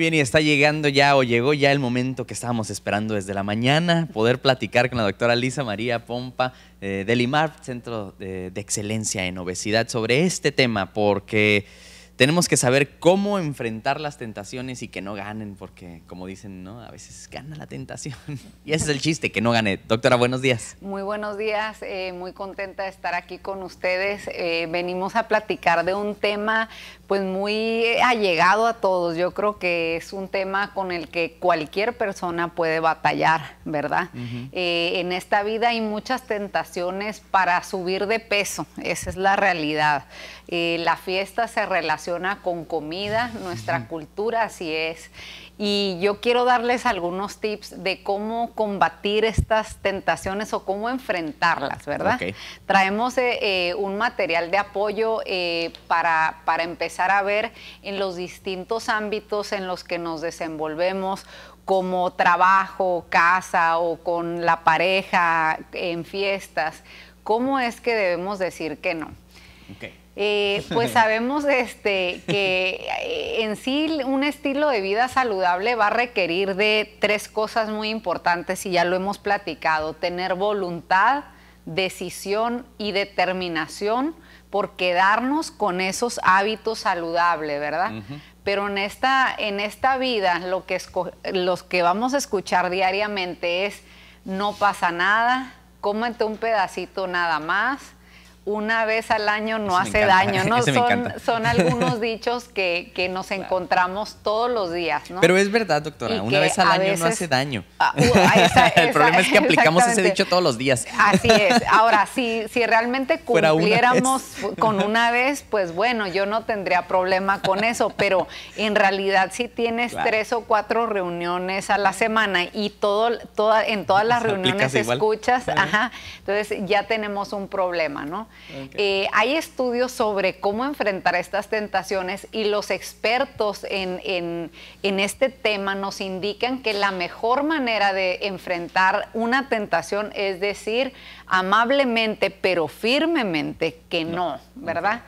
bien y está llegando ya o llegó ya el momento que estábamos esperando desde la mañana, poder platicar con la doctora Lisa María Pompa eh, de del Centro de, Excelencia en Obesidad, sobre este tema, porque tenemos que saber cómo enfrentar las tentaciones y que no ganen, porque como dicen, ¿no? A veces gana la tentación. Y ese es el chiste, que no gane. Doctora, buenos días. Muy buenos días, eh, muy contenta de estar aquí con ustedes. Eh, venimos a platicar de un tema pues muy allegado a todos. Yo creo que es un tema con el que cualquier persona puede batallar, ¿verdad? Eh, en esta vida hay muchas tentaciones para subir de peso, esa es la realidad. Eh, la fiesta se relaciona con comida, nuestra cultura así es. Y yo quiero darles algunos tips de cómo combatir estas tentaciones o cómo enfrentarlas, ¿verdad? Traemos eh, un material de apoyo para empezar a ver en los distintos ámbitos en los que nos desenvolvemos, como trabajo, casa o con la pareja, en fiestas, ¿cómo es que debemos decir que no? Eh, pues sabemos este, que eh, en sí un estilo de vida saludable va a requerir de tres cosas muy importantes y ya lo hemos platicado, tener voluntad, decisión y determinación por quedarnos con esos hábitos saludables, ¿verdad? Pero en esta, vida lo que los que vamos a escuchar diariamente es no pasa nada, cómete un pedacito nada más, una vez al año no hace daño, ¿no? Son, algunos dichos que, nos encontramos todos los días, ¿no? Pero es verdad, doctora, una vez al año no hace daño. Ah, uh, ah, El problema es que aplicamos ese dicho todos los días. Así es. Ahora, si, si realmente cumpliéramos con una vez, pues bueno, yo no tendría problema con eso, pero en realidad si tienes tres o cuatro reuniones a la semana y todo, toda, en todas las reuniones escuchas, entonces ya tenemos un problema, ¿no? Eh, hay estudios sobre cómo enfrentar estas tentaciones y los expertos en, este tema nos indican que la mejor manera de enfrentar una tentación es decir amablemente pero firmemente que no, ¿verdad?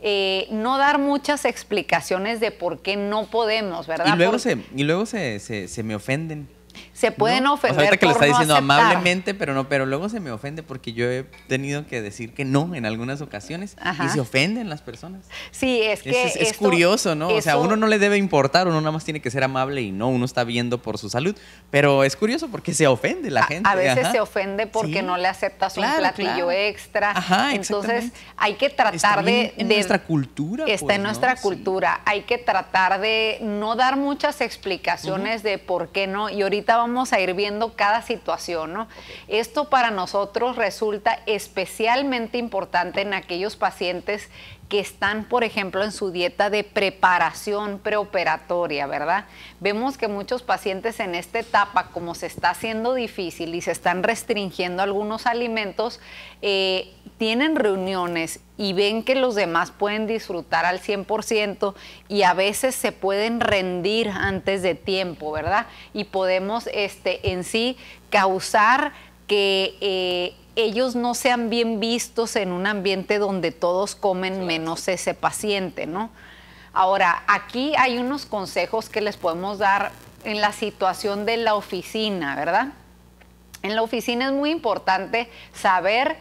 Eh, no dar muchas explicaciones de por qué no podemos, ¿verdad? Y luego, se, y luego se, se, me ofenden se pueden ofender. ahorita que lo está diciendo amablemente, pero no, pero luego se me ofende porque yo he tenido que decir que no en algunas ocasiones y se ofenden las personas. Sí, es que. Es, curioso, ¿no? o sea, uno no le debe importar, uno nada más tiene que ser amable y no, uno está viendo por su salud. Pero es curioso porque se ofende la gente. A veces se ofende porque no le aceptas un platillo extra. Ajá, Entonces hay que tratar está de. En nuestra cultura. Está en pues, nuestra cultura. Hay que tratar de no dar muchas explicaciones de por qué no. Y ahorita vamos a ir viendo cada situación, ¿no? Esto para nosotros resulta especialmente importante en aquellos pacientes que están, por ejemplo, en su dieta de preparación preoperatoria, ¿verdad? Vemos que muchos pacientes en esta etapa, como se está haciendo difícil y se están restringiendo algunos alimentos, eh, tienen reuniones y ven que los demás pueden disfrutar al 100% y a veces se pueden rendir antes de tiempo, ¿verdad? Y podemos este, en sí causar que eh, ellos no sean bien vistos en un ambiente donde todos comen menos ese paciente, ¿no? Ahora, aquí hay unos consejos que les podemos dar en la situación de la oficina, ¿verdad? En la oficina es muy importante saber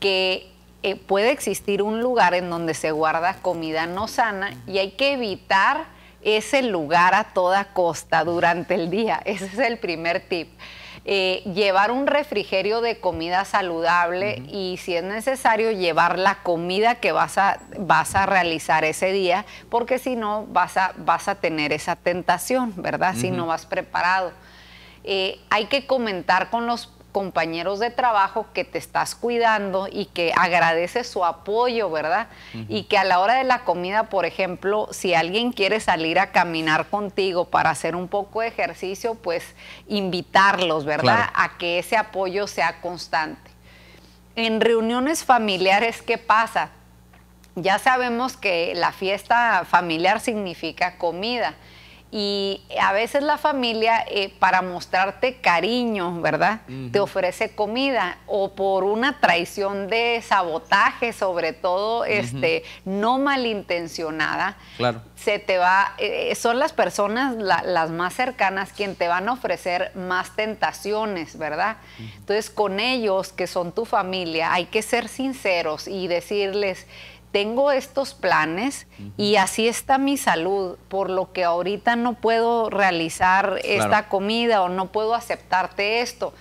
que eh, puede existir un lugar en donde se guarda comida no sana y hay que evitar ese lugar a toda costa durante el día. Ese es el primer tip. Eh, llevar un refrigerio de comida saludable y si es necesario llevar la comida que vas a, vas a realizar ese día, porque si no vas a, vas a tener esa tentación, ¿verdad? Si no vas preparado. Eh, hay que comentar con los compañeros de trabajo que te estás cuidando y que agradeces su apoyo, ¿verdad? Y que a la hora de la comida, por ejemplo, si alguien quiere salir a caminar contigo para hacer un poco de ejercicio, pues invitarlos, ¿verdad? A que ese apoyo sea constante. En reuniones familiares, ¿qué pasa? Ya sabemos que la fiesta familiar significa comida. Y a veces la familia, eh, para mostrarte cariño, ¿verdad? Te ofrece comida o por una traición de sabotaje, sobre todo este, no malintencionada. Claro. Se te va, eh, son las personas las más cercanas quien te van a ofrecer más tentaciones, ¿verdad? Entonces, con ellos, que son tu familia, hay que ser sinceros y decirles tengo estos planes y así está mi salud, por lo que ahorita no puedo realizar esta comida o no puedo aceptarte esto.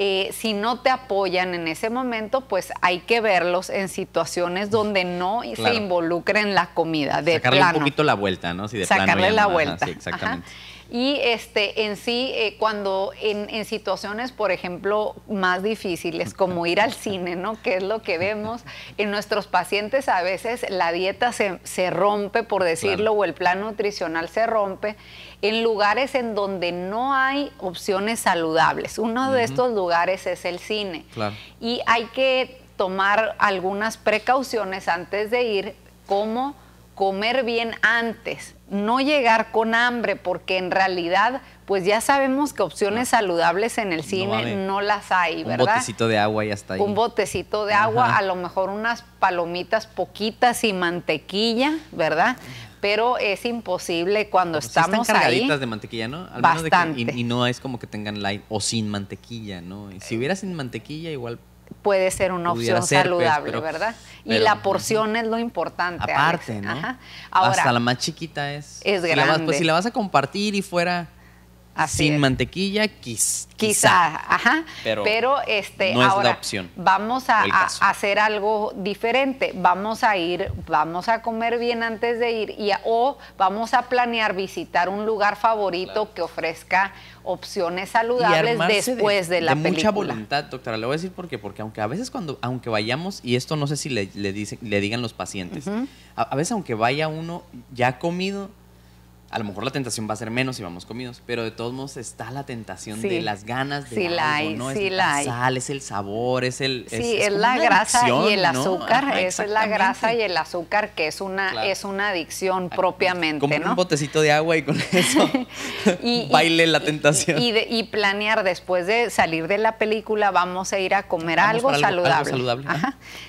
Eh, si no te apoyan en ese momento, pues hay que verlos en situaciones donde no se involucren la comida. De Sacarle un poquito la vuelta, ¿no? Si de Sacarle la vuelta. exactamente. Y este, en sí, eh, cuando en, situaciones, por ejemplo, más difíciles, como ir al cine, ¿no? Que es lo que vemos en nuestros pacientes, a veces la dieta se, rompe, por decirlo, o el plan nutricional se rompe, en lugares en donde no hay opciones saludables. Uno de estos lugares es el cine. Y hay que tomar algunas precauciones antes de ir, como comer bien antes no llegar con hambre, porque en realidad, pues ya sabemos que opciones saludables en el cine no, las hay, ¿verdad? Un botecito de agua y hasta ahí. Un botecito de agua, a lo mejor unas palomitas poquitas y mantequilla, ¿verdad? Pero es imposible cuando estamos pues sí están cargaditas de mantequilla, ¿no? Al Menos y, no es como que tengan light o sin mantequilla, ¿no? Y si hubiera sin mantequilla, igual puede ser una opción pues, saludable, ¿verdad? y la porción es lo importante. Aparte, ¿no? Ahora, Hasta la más chiquita es. Es grande. pues si la vas a compartir y fuera sin mantequilla, quizá. Quizá, ajá. Pero, este, no es la opción, vamos a, hacer algo diferente. Vamos a ir, vamos a comer bien antes de ir y, o vamos a planear visitar un lugar favorito que ofrezca opciones saludables después de, la de mucha voluntad, doctora. Le voy a decir por qué. Porque aunque a veces cuando, aunque vayamos, y esto no sé si le, le digan los pacientes, a veces aunque vaya uno ya comido, a lo mejor la tentación va a ser menos si vamos comidos, pero de todos modos está la tentación de las ganas de la hay, ¿no? Sí, es la sal, es el sabor, es el es, Sí, es, la grasa y el azúcar, es la grasa y el azúcar que es una es una adicción propiamente, un botecito de agua y con eso y, baile la tentación. Y, y, planear después de salir de la película vamos a ir a comer algo, saludable.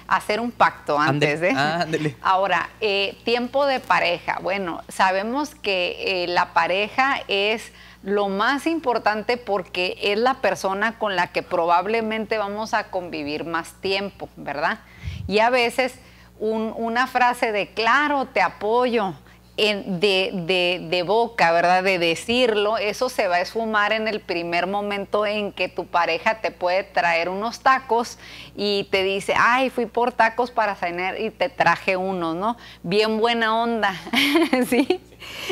Hacer un pacto antes de. Ah, Ahora, eh, tiempo de pareja. Bueno, sabemos que eh, la pareja es lo más importante porque es la persona con la que probablemente vamos a convivir más tiempo, ¿verdad? Y a veces una frase de, claro, te apoyo, de, boca, ¿verdad? De decirlo, eso se va a esfumar en el primer momento en que tu pareja te puede traer unos tacos y te dice, ay, fui por tacos para cenar y te traje uno, ¿no? Bien buena onda, ¿sí?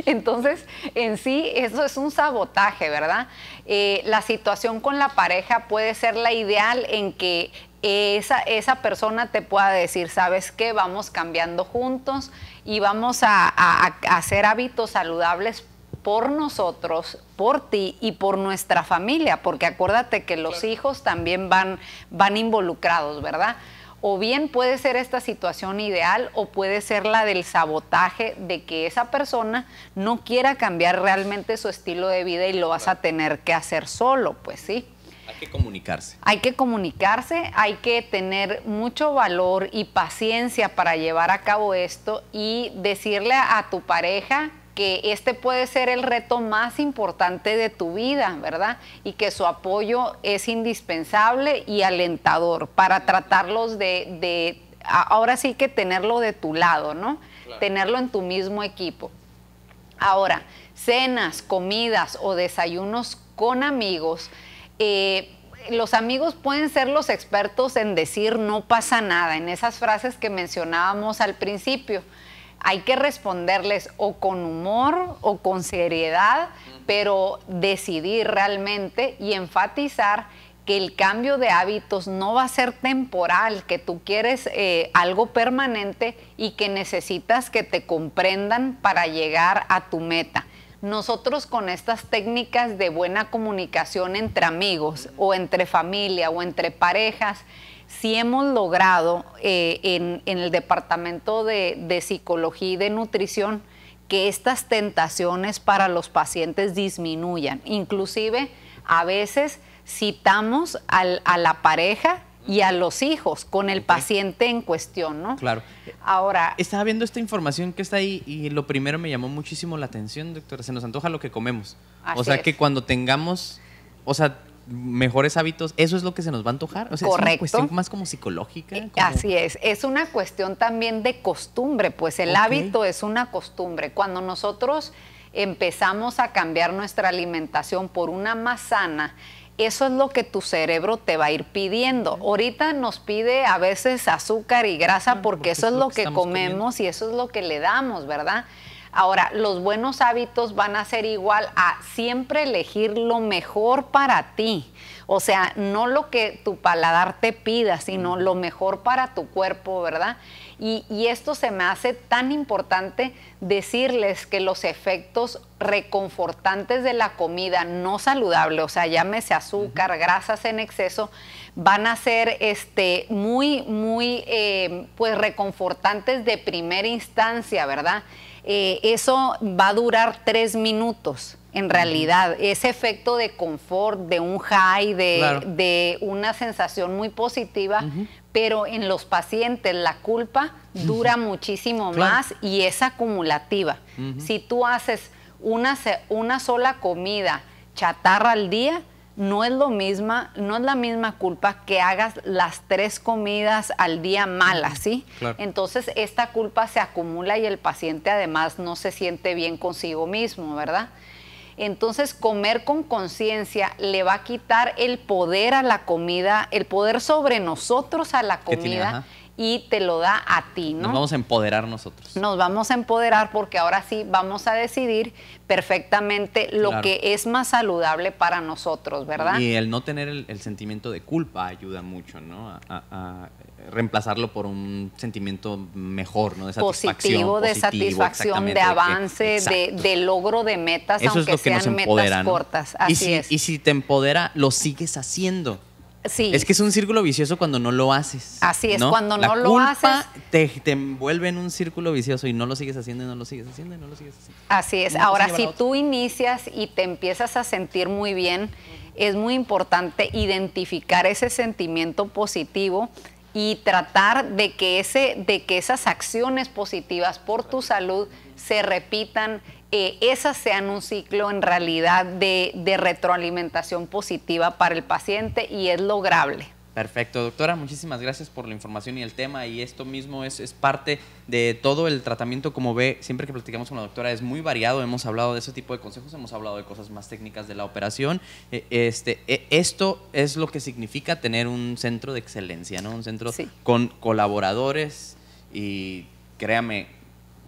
Entonces, en sí, eso es un sabotaje, ¿verdad? Eh, la situación con la pareja puede ser la ideal en que esa, esa persona te pueda decir, ¿sabes qué? Vamos cambiando juntos y vamos a, hacer hábitos saludables por nosotros, por ti y por nuestra familia, porque acuérdate que los hijos también van, van involucrados, ¿verdad? O bien puede ser esta situación ideal o puede ser la del sabotaje de que esa persona no quiera cambiar realmente su estilo de vida y lo vas a tener que hacer solo, pues sí. Hay que comunicarse. Hay que comunicarse, hay que tener mucho valor y paciencia para llevar a cabo esto y decirle a tu pareja que este puede ser el reto más importante de tu vida, ¿verdad? Y que su apoyo es indispensable y alentador para tratarlos de, ahora sí que tenerlo de tu lado, ¿no? Tenerlo en tu mismo equipo. Ahora, cenas, comidas o desayunos con amigos eh, los amigos pueden ser los expertos en decir no pasa nada, en esas frases que mencionábamos al principio. Hay que responderles o con humor o con seriedad, pero decidir realmente y enfatizar que el cambio de hábitos no va a ser temporal, que tú quieres eh, algo permanente y que necesitas que te comprendan para llegar a tu meta nosotros con estas técnicas de buena comunicación entre amigos o entre familia o entre parejas, sí hemos logrado eh, en, el Departamento de, Psicología y de Nutrición que estas tentaciones para los pacientes disminuyan. Inclusive a veces citamos a la pareja y a los hijos con el paciente en cuestión, ¿no? Claro. Ahora. Estaba viendo esta información que está ahí y lo primero me llamó muchísimo la atención, doctora. Se nos antoja lo que comemos. o sea, que cuando tengamos, o sea, mejores hábitos, eso es lo que se nos va a antojar. Correcto. Es una cuestión más como psicológica. Eh, así es, es una cuestión también de costumbre, pues el hábito es una costumbre. Cuando nosotros empezamos a cambiar nuestra alimentación por una más sana, eso es lo que tu cerebro te va a ir pidiendo. Ahorita nos pide a veces azúcar y grasa porque, eso es lo, que, comemos y eso es lo que le damos, ¿verdad? Ahora, los buenos hábitos van a ser igual a siempre elegir lo mejor para ti. O sea, no lo que tu paladar te pida, sino lo mejor para tu cuerpo, ¿verdad? Y, esto se me hace tan importante decirles que los efectos reconfortantes de la comida no saludable, o sea, llámese azúcar, grasas en exceso, van a ser este, muy, muy eh, pues reconfortantes de primera instancia, ¿verdad? Eh, eso va a durar tres minutos. En realidad, ese efecto de confort, de un high, de, de una sensación muy positiva, pero en los pacientes la culpa dura muchísimo más y es acumulativa. Si tú haces una, sola comida chatarra al día, no es lo no es la misma culpa que hagas las tres comidas al día malas, ¿sí? Entonces esta culpa se acumula y el paciente además no se siente bien consigo mismo, ¿verdad? Entonces, comer con conciencia le va a quitar el poder a la comida, el poder sobre nosotros a la comida y te lo da a ti, ¿no? Nos vamos a empoderar nosotros. Nos vamos a empoderar porque ahora sí vamos a decidir perfectamente lo que es más saludable para nosotros, ¿verdad? Y el no tener el, sentimiento de culpa ayuda mucho, ¿no? A, reemplazarlo por un sentimiento mejor, ¿no? De satisfacción, positivo, de satisfacción, de avance, de, logro de metas, aunque sean metas cortas. Así y es. Y si te empodera, lo sigues haciendo. Es que es un círculo vicioso cuando no lo haces. Así es, cuando no lo haces. Te, te envuelve en un círculo vicioso y no lo sigues haciendo, y no lo sigues haciendo, y no lo sigues haciendo. Así es. Ahora, si tú inicias y te empiezas a sentir muy bien, es muy importante identificar ese sentimiento positivo y tratar de que, ese, de que esas acciones positivas por tu salud se repitan eh, esas sean un ciclo en realidad de, retroalimentación positiva para el paciente y es lograble. Perfecto, doctora, muchísimas gracias por la información y el tema y esto mismo es, parte de todo el tratamiento, como ve, siempre que platicamos con la doctora es muy variado, hemos hablado de ese tipo de consejos, hemos hablado de cosas más técnicas de la operación. Eh, este, eh, esto es lo que significa tener un centro de excelencia, ¿no? Un centro con colaboradores y créame,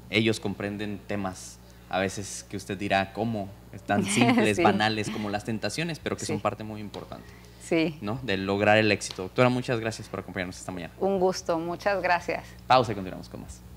ellos comprenden temas a veces que usted dirá cómo, tan simples, banales como las tentaciones, pero que son parte muy importante. Sí. ¿no? De lograr el éxito. Doctora, muchas gracias por acompañarnos esta mañana. Un gusto, muchas gracias. Pausa y continuamos con más.